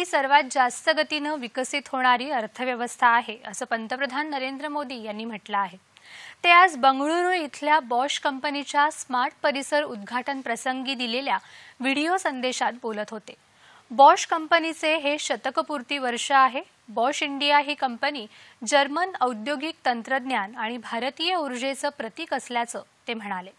ही सर्वात जास्त गतीनं विकसित होणारी अर्थव्यवस्था आहे असं पंतप्रधान नरेंद्र मोदी यांनी म्हटलं आहे ते आज बंगळुरू इथल्या बॉश कंपनीच्या स्मार्ट परिसर उद्घाटन प्रसंगी दिलेल्या व्हिडिओ संदेशात बोलत होते बॉश कंपनीचे हे शतकपूर्ती वर्ष आहे बॉश इंडिया ही कंपनी जर्मन औद्योगिक तंत्रज्ञान आणि भारतीय ऊर्जेचं प्रतीक असल्याचं ते म्हणाले